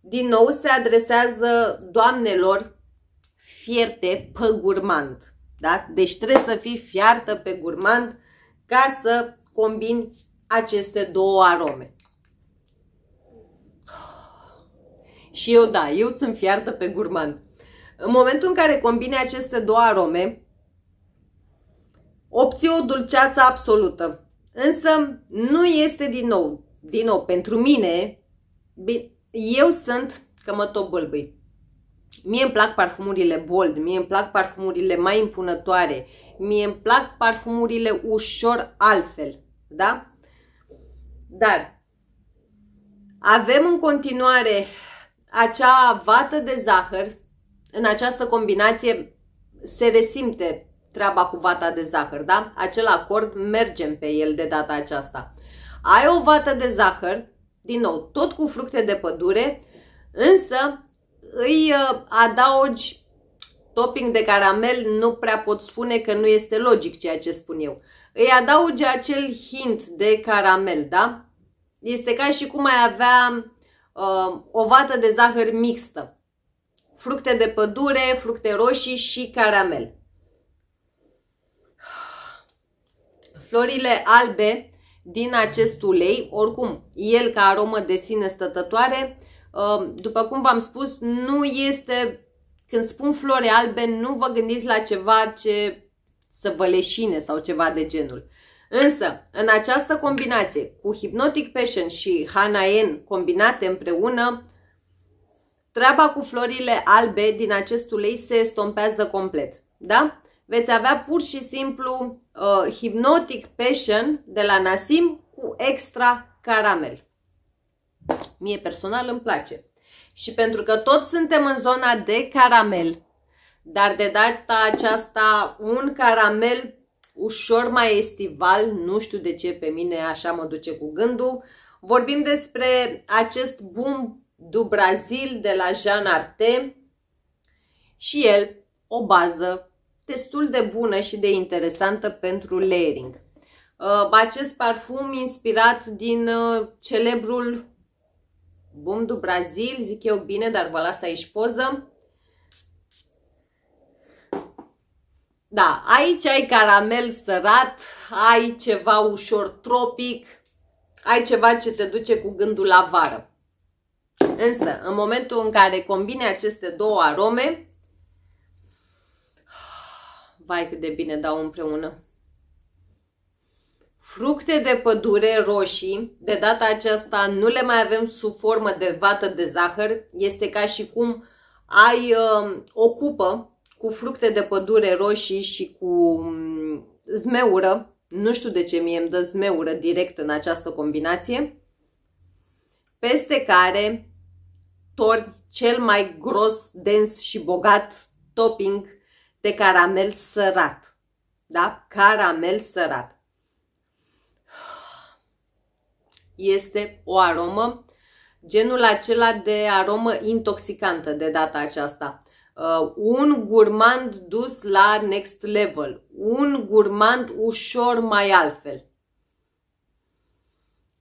din nou, se adresează doamnelor fierte pe gurmand. Da? Deci trebuie să fii fiartă pe gurmand ca să combin aceste două arome. Și eu, da, eu sunt fiartă pe gurmand. În momentul în care combine aceste două arome, obții o dulceață absolută. Însă nu este din nou, din nou, pentru mine, eu sunt că mă tot bâlbâi. Mie îmi plac parfumurile bold, mie îmi plac parfumurile mai impunătoare, mie îmi plac parfumurile ușor altfel da? Dar avem în continuare acea vată de zahăr, în această combinație se resimte treaba cu vata de zahăr, da? Acel acord, mergem pe el de data aceasta. Ai o vată de zahăr, din nou, tot cu fructe de pădure, însă îi uh, adaugi topping de caramel nu prea pot spune că nu este logic ceea ce spun eu. Îi adauge acel hint de caramel, da? Este ca și cum ai avea uh, o vată de zahăr mixtă. Fructe de pădure, fructe roșii și caramel. Florile albe din acest ulei, oricum, el ca aromă de sine stătătoare, uh, după cum v-am spus, nu este când spun flori albe, nu vă gândiți la ceva ce să vă leșine sau ceva de genul. Însă, în această combinație cu Hypnotic Passion și Hanaen combinate împreună, treaba cu florile albe din acest ulei se estompează complet. Da? Veți avea pur și simplu uh, Hypnotic Passion de la Nasim cu extra caramel. Mie personal îmi place și pentru că tot suntem în zona de caramel. Dar de data aceasta un caramel ușor mai estival, nu știu de ce pe mine așa mă duce cu gândul. Vorbim despre acest bum du Brazil de la Jean Arte și el o bază destul de bună și de interesantă pentru layering. Uh, acest parfum inspirat din uh, celebrul Bum du Brazil, zic eu bine, dar vă las aici poză. Da, aici ai caramel sărat, ai ceva ușor tropic, ai ceva ce te duce cu gândul la vară. Însă, în momentul în care combine aceste două arome, vai cât de bine dau împreună fructe de pădure roșii, de data aceasta nu le mai avem sub formă de vată de zahăr, este ca și cum ai uh, o cupă cu fructe de pădure roșii și cu um, zmeură, nu știu de ce mie îmi dă zmeură direct în această combinație, peste care torni cel mai gros, dens și bogat topping de caramel sărat. Da? Caramel sărat. este o aromă, genul acela de aromă intoxicantă de data aceasta. Uh, un gurmand dus la next level, un gurmand ușor mai altfel.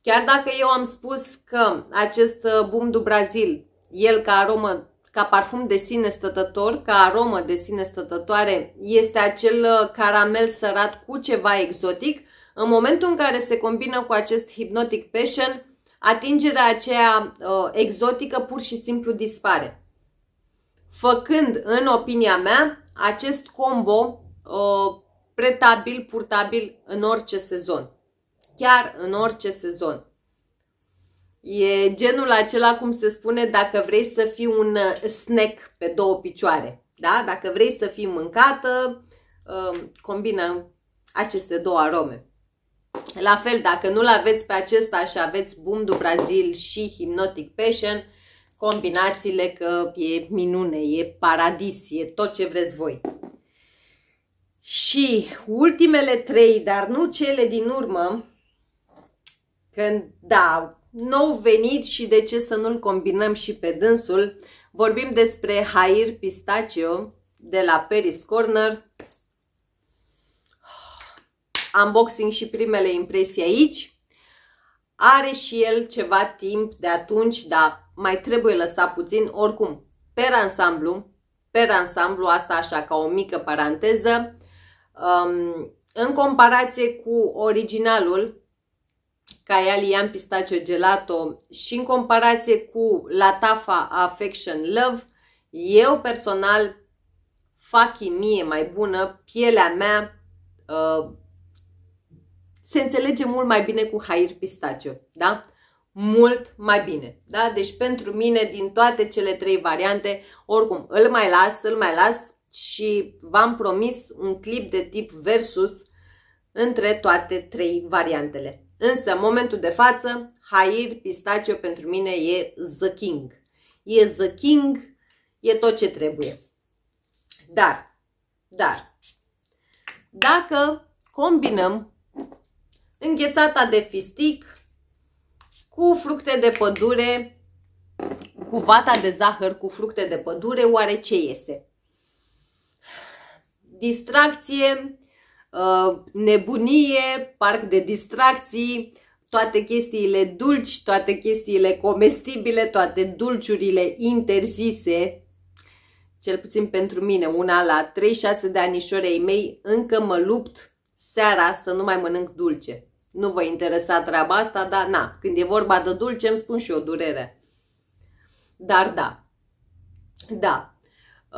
Chiar dacă eu am spus că acest uh, bum du Brazil, el ca aromă, ca parfum de sine stătător, ca aromă de sine stătătoare, este acel uh, caramel sărat cu ceva exotic, în momentul în care se combină cu acest hypnotic passion, atingerea aceea uh, exotică pur și simplu dispare. Făcând, în opinia mea, acest combo uh, pretabil, purtabil în orice sezon. Chiar în orice sezon. E genul acela cum se spune dacă vrei să fii un uh, snack pe două picioare. Da? Dacă vrei să fii mâncată, uh, combină aceste două arome. La fel, dacă nu-l aveți pe acesta și aveți Boom du Brazil și Hypnotic Passion, combinațiile că e minune, e paradis, e tot ce vreți voi. Și ultimele trei, dar nu cele din urmă, când, da, nou venit și de ce să nu-l combinăm și pe dânsul, vorbim despre Hair Pistachio de la Paris Corner, unboxing și primele impresii aici. Are și el ceva timp de atunci, dar mai trebuie lăsat puțin. Oricum, per ansamblu, per ansamblu, asta așa ca o mică paranteză, um, în comparație cu originalul, Caial Ian Pistachio Gelato și în comparație cu Latafa Affection Love, eu personal fac mie mai bună, pielea mea uh, se înțelege mult mai bine cu hair pistaciu, da? Mult mai bine, da? Deci pentru mine, din toate cele trei variante, oricum, îl mai las, îl mai las și v-am promis un clip de tip versus între toate trei variantele. Însă, în momentul de față, hair pistaciu pentru mine e the king. E the king, e tot ce trebuie. Dar, dar, dacă combinăm înghețata de fistic, cu fructe de pădure, cu vata de zahăr, cu fructe de pădure, oare ce iese? Distracție, uh, nebunie, parc de distracții, toate chestiile dulci, toate chestiile comestibile, toate dulciurile interzise, cel puțin pentru mine, una la 36 de anișorei mei, încă mă lupt seara să nu mai mănânc dulce nu vă interesa treaba asta, dar na, când e vorba de dulce îmi spun și eu durere. Dar da, da,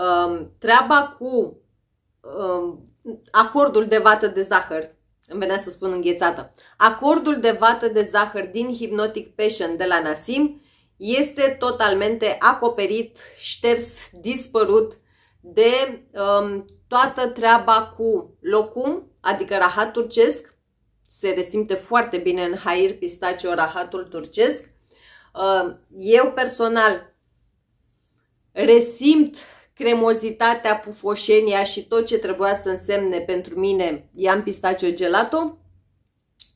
um, treaba cu um, acordul de vată de zahăr, îmi venea să spun înghețată, acordul de vată de zahăr din Hypnotic Passion de la Nasim este totalmente acoperit, șters, dispărut de um, toată treaba cu locum, adică rahat turcesc, se resimte foarte bine în hair pistaciu rahatul turcesc. Uh, eu personal resimt cremozitatea, pufoșenia și tot ce trebuia să însemne pentru mine iam pistacio gelato.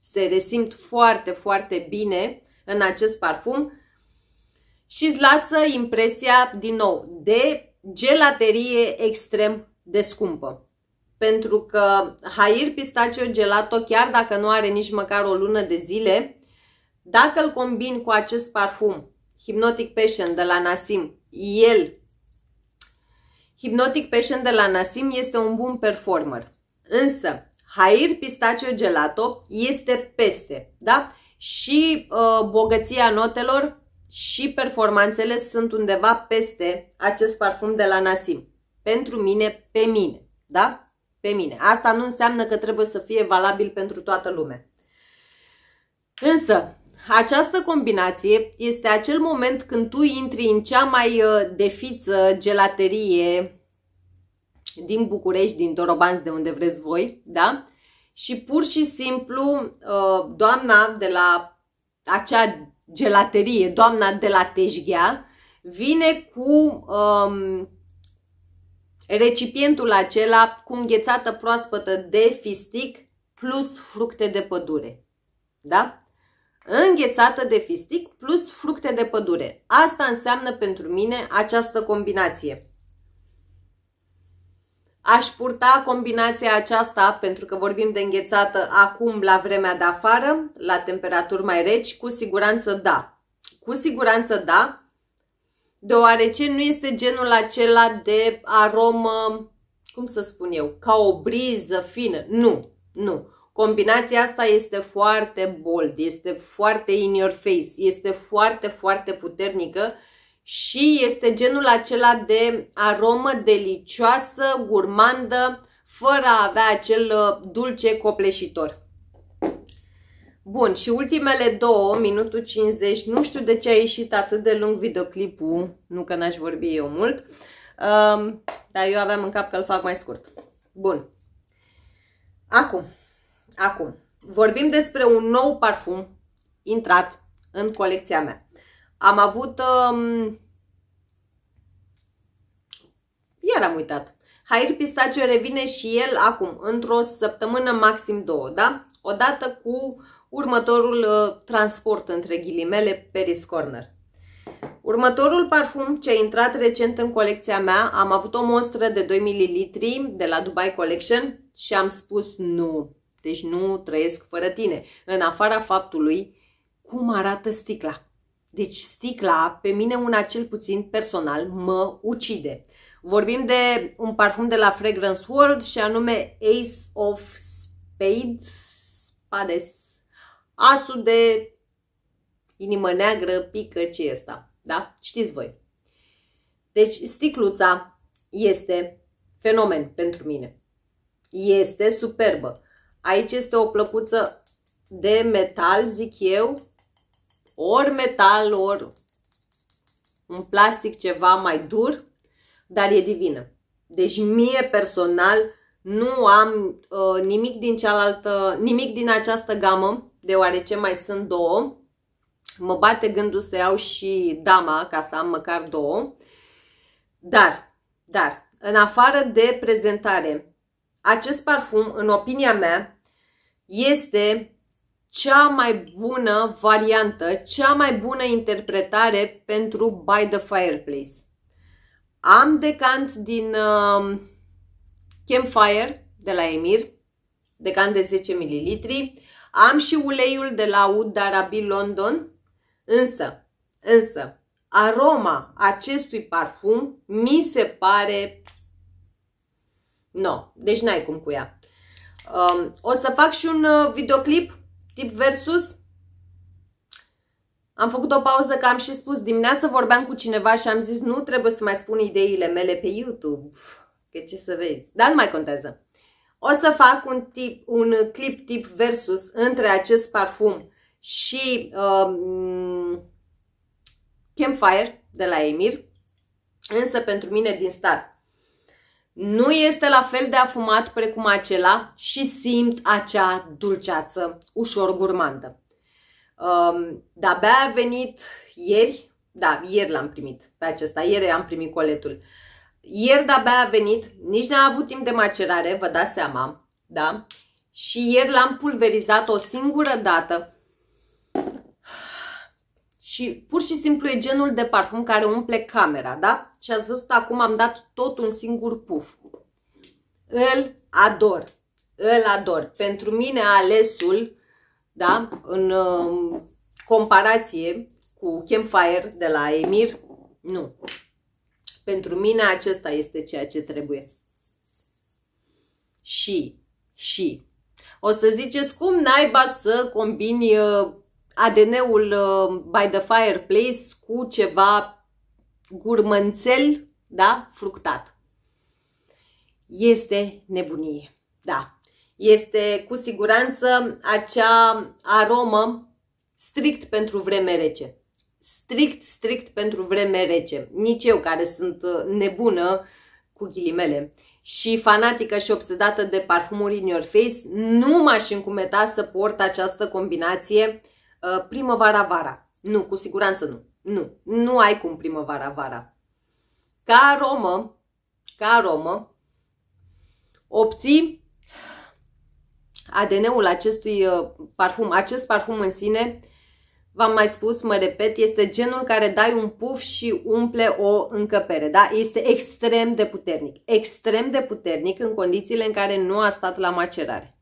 Se resimt foarte, foarte bine în acest parfum și îți lasă impresia, din nou, de gelaterie extrem de scumpă pentru că Hair Pistachio Gelato, chiar dacă nu are nici măcar o lună de zile, dacă îl combin cu acest parfum Hypnotic Passion de la Nasim, el, Hypnotic Passion de la Nasim este un bun performer. Însă, Hair Pistachio Gelato este peste, da? Și uh, bogăția notelor și performanțele sunt undeva peste acest parfum de la Nasim. Pentru mine, pe mine, da? pe mine. Asta nu înseamnă că trebuie să fie valabil pentru toată lumea. Însă, această combinație este acel moment când tu intri în cea mai uh, defiță gelaterie din București, din Dorobanți, de unde vreți voi, da? Și pur și simplu, uh, doamna de la acea gelaterie, doamna de la Tejghea, vine cu um, recipientul acela cu înghețată proaspătă de fistic plus fructe de pădure. Da? Înghețată de fistic plus fructe de pădure. Asta înseamnă pentru mine această combinație. Aș purta combinația aceasta, pentru că vorbim de înghețată acum la vremea de afară, la temperaturi mai reci, cu siguranță da. Cu siguranță da, deoarece nu este genul acela de aromă, cum să spun eu, ca o briză fină. Nu, nu. Combinația asta este foarte bold, este foarte in your face, este foarte, foarte puternică și este genul acela de aromă delicioasă, gurmandă, fără a avea acel uh, dulce copleșitor. Bun, și ultimele două, minutul 50, nu știu de ce a ieșit atât de lung videoclipul, nu că n-aș vorbi eu mult, um, dar eu aveam în cap că îl fac mai scurt. Bun. Acum, acum, vorbim despre un nou parfum intrat în colecția mea. Am avut... Um, iar am uitat. Hair Pistachio revine și el acum, într-o săptămână, maxim două, da? Odată cu următorul uh, transport între ghilimele Paris Corner. Următorul parfum ce a intrat recent în colecția mea, am avut o mostră de 2 ml de la Dubai Collection și am spus nu, deci nu trăiesc fără tine, în afara faptului cum arată sticla. Deci sticla, pe mine una cel puțin personal, mă ucide. Vorbim de un parfum de la Fragrance World și anume Ace of Spades, Spades, Asul de inimă neagră pică ce asta? da? Știți voi. Deci sticluța este fenomen pentru mine. Este superbă. Aici este o plăcuță de metal, zic eu, ori metal, ori un plastic ceva mai dur, dar e divină. Deci mie personal nu am uh, nimic din cealaltă, nimic din această gamă deoarece mai sunt două. Mă bate gândul să iau și dama, ca să am măcar două. Dar, dar, în afară de prezentare, acest parfum, în opinia mea, este cea mai bună variantă, cea mai bună interpretare pentru By the Fireplace. Am decant din uh, Campfire de la Emir, decant de 10 ml, am și uleiul de la Ud Darabi London, însă, însă, aroma acestui parfum mi se pare... No, deci n-ai cum cu ea. Um, o să fac și un uh, videoclip tip versus. Am făcut o pauză că am și spus dimineață, vorbeam cu cineva și am zis nu trebuie să mai spun ideile mele pe YouTube. Că ce să vezi. Dar nu mai contează. O să fac un, tip, un clip tip versus între acest parfum și uh, Campfire de la Emir, însă pentru mine din start. Nu este la fel de afumat precum acela și simt acea dulceață ușor gurmandă. Um, de-abia a venit ieri, da, ieri l-am primit pe acesta, ieri am primit coletul. Uh, ieri de-abia a venit, nici n-a avut timp de macerare, vă dați seama, da? Și ieri l-am pulverizat o singură dată. Și pur și simplu e genul de parfum care umple camera, da? Și ați văzut, acum am dat tot un singur puf. Îl ador, îl ador. Pentru mine alesul, da, în uh, comparație cu Campfire de la Emir, nu, pentru mine acesta este ceea ce trebuie. Și, și, o să ziceți cum naiba să combini uh, ADN-ul uh, by the fireplace cu ceva gurmănțel, da, fructat. Este nebunie, da. Este cu siguranță acea aromă strict pentru vreme rece strict, strict pentru vreme rece. Nici eu care sunt uh, nebună cu ghilimele și fanatică și obsedată de parfumuri in your face, nu m-aș încumeta să port această combinație uh, primăvara-vara. Nu, cu siguranță nu. Nu, nu ai cum primăvara-vara. Ca aromă, ca aromă, obții ADN-ul acestui uh, parfum. Acest parfum în sine v-am mai spus, mă repet, este genul care dai un puf și umple o încăpere, da? Este extrem de puternic, extrem de puternic în condițiile în care nu a stat la macerare.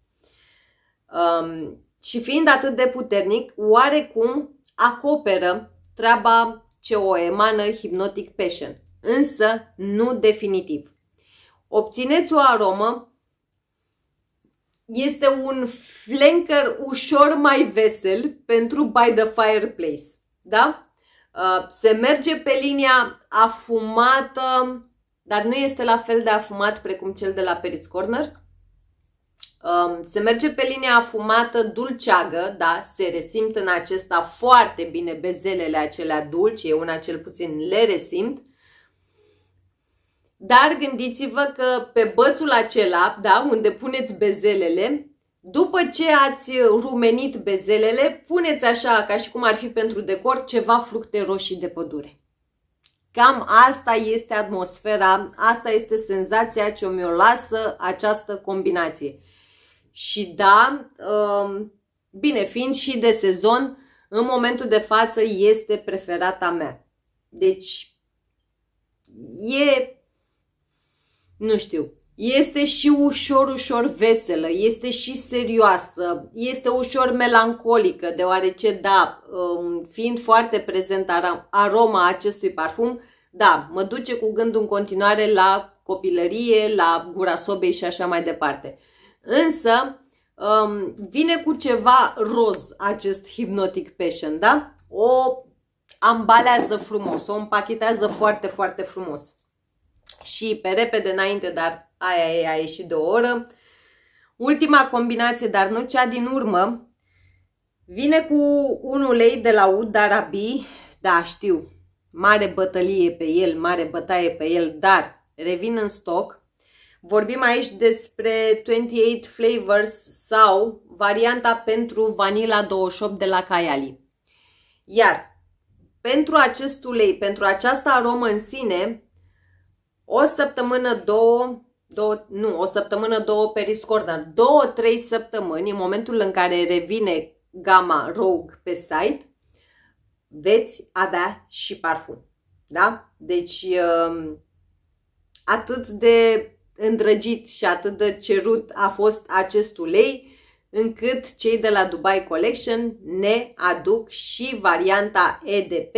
Um, și fiind atât de puternic, oarecum acoperă treaba ce o emană hipnotic Passion, însă nu definitiv. Obțineți o aromă este un flanker ușor mai vesel pentru by the fireplace, da? Uh, se merge pe linia afumată, dar nu este la fel de afumat precum cel de la Paris Corner. Um, se merge pe linia afumată dulceagă, da, se resimt în acesta foarte bine bezelele acelea dulci, eu una cel puțin le resimt, dar gândiți-vă că pe bățul acela, da, unde puneți bezelele, după ce ați rumenit bezelele, puneți așa, ca și cum ar fi pentru decor, ceva fructe roșii de pădure. Cam asta este atmosfera, asta este senzația ce mi-o lasă această combinație. Și da, um, bine, fiind și de sezon, în momentul de față este preferata mea. Deci, e nu știu, este și ușor, ușor veselă, este și serioasă, este ușor melancolică, deoarece, da, um, fiind foarte prezent aroma acestui parfum, da, mă duce cu gândul în continuare la copilărie, la gura sobei și așa mai departe. Însă, um, vine cu ceva roz acest Hypnotic Passion, da? O ambalează frumos, o împachetează foarte, foarte frumos și pe repede înainte, dar aia e, a ieșit de o oră. Ultima combinație, dar nu cea din urmă, vine cu un ulei de la Ud Arabi, da, știu, mare bătălie pe el, mare bătaie pe el, dar revin în stoc. Vorbim aici despre 28 Flavors sau varianta pentru Vanilla 28 de la Kayali. Iar pentru acest ulei, pentru această aromă în sine, o săptămână, două, două nu, o săptămână, două pe dar două, trei săptămâni, în momentul în care revine gama Rogue pe site, veți avea și parfum. Da? Deci, um, atât de îndrăgit și atât de cerut a fost acest ulei, încât cei de la Dubai Collection ne aduc și varianta EDP,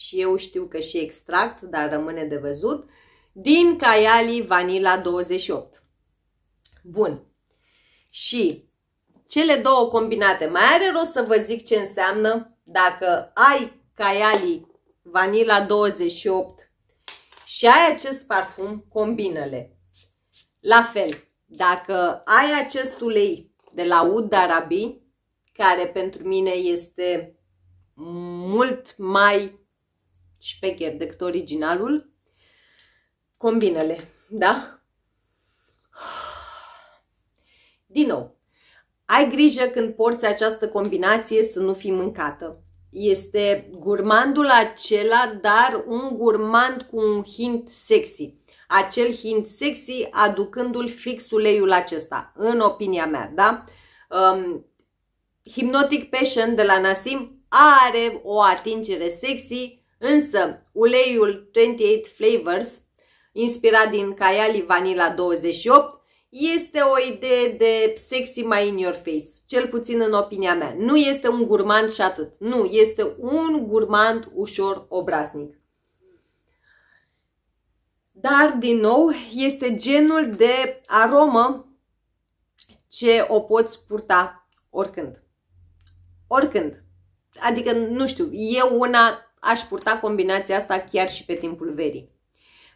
și eu știu că și extract, dar rămâne de văzut, din Caiali Vanilla 28. Bun. Și cele două combinate. Mai are rost să vă zic ce înseamnă dacă ai Caiali Vanilla 28 și ai acest parfum, combină-le. La fel, dacă ai acest ulei de la oud Arabi, care pentru mine este mult mai șpecher decât originalul, combinele, da? Din nou, ai grijă când porți această combinație să nu fii mâncată. Este gurmandul acela, dar un gurmand cu un hint sexy. Acel hint sexy aducându-l fix uleiul acesta, în opinia mea, da? Um, Hypnotic Passion de la Nasim are o atingere sexy Însă, uleiul 28 Flavors, inspirat din Kayali Vanilla 28, este o idee de sexy mai in your face, cel puțin în opinia mea. Nu este un gurmand și atât. Nu, este un gurmand ușor obraznic. Dar, din nou, este genul de aromă ce o poți purta oricând. Oricând. Adică, nu știu, eu una aș purta combinația asta chiar și pe timpul verii.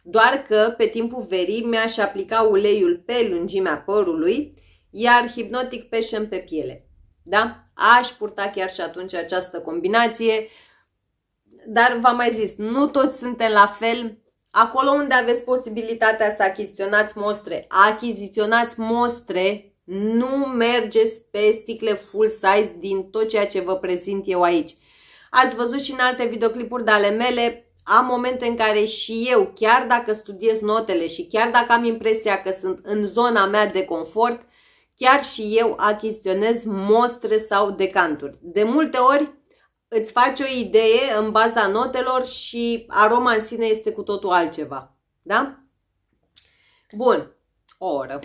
Doar că pe timpul verii mi-aș aplica uleiul pe lungimea părului, iar hipnotic passion pe piele. Da? Aș purta chiar și atunci această combinație, dar v-am mai zis, nu toți suntem la fel. Acolo unde aveți posibilitatea să achiziționați mostre, achiziționați mostre, nu mergeți pe sticle full size din tot ceea ce vă prezint eu aici. Ați văzut și în alte videoclipuri de ale mele, am momente în care și eu, chiar dacă studiez notele și chiar dacă am impresia că sunt în zona mea de confort, chiar și eu achiziționez mostre sau decanturi. De multe ori îți faci o idee în baza notelor și aroma în sine este cu totul altceva. Da? Bun. O oră.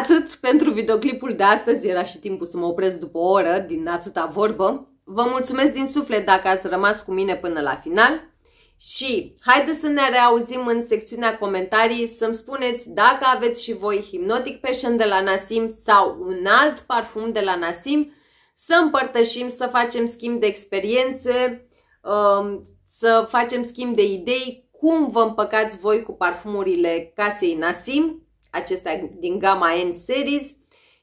Atât pentru videoclipul de astăzi, era și timpul să mă opresc după o oră din atâta vorbă. Vă mulțumesc din suflet dacă ați rămas cu mine până la final și haideți să ne reauzim în secțiunea comentarii să-mi spuneți dacă aveți și voi Hypnotic Passion de la Nasim sau un alt parfum de la Nasim, să împărtășim, să facem schimb de experiențe, um, să facem schimb de idei, cum vă împăcați voi cu parfumurile casei Nasim acestea din gama N-Series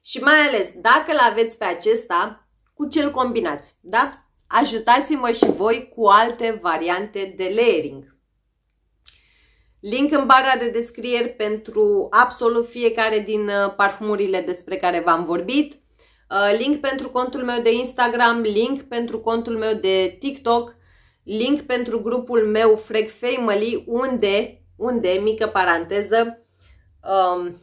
și mai ales dacă îl aveți pe acesta, cu ce-l combinați, da? Ajutați-mă și voi cu alte variante de layering. Link în bara de descrieri pentru absolut fiecare din uh, parfumurile despre care v-am vorbit, uh, link pentru contul meu de Instagram, link pentru contul meu de TikTok, link pentru grupul meu Freg Family, unde, unde, mică paranteză, um,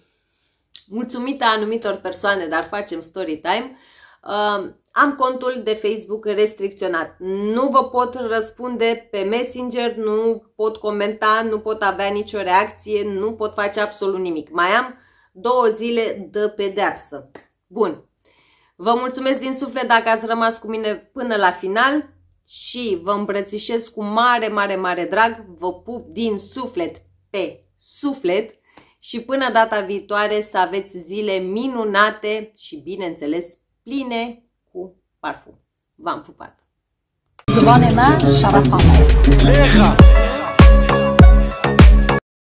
mulțumită anumitor persoane, dar facem story time, um, am contul de Facebook restricționat. Nu vă pot răspunde pe Messenger, nu pot comenta, nu pot avea nicio reacție, nu pot face absolut nimic. Mai am două zile de pedeapsă. Bun. Vă mulțumesc din suflet dacă ați rămas cu mine până la final și vă îmbrățișez cu mare, mare, mare drag. Vă pup din suflet pe suflet și până data viitoare să aveți zile minunate și, bineînțeles, pline cu parfum. V-am pupat! Zvonena من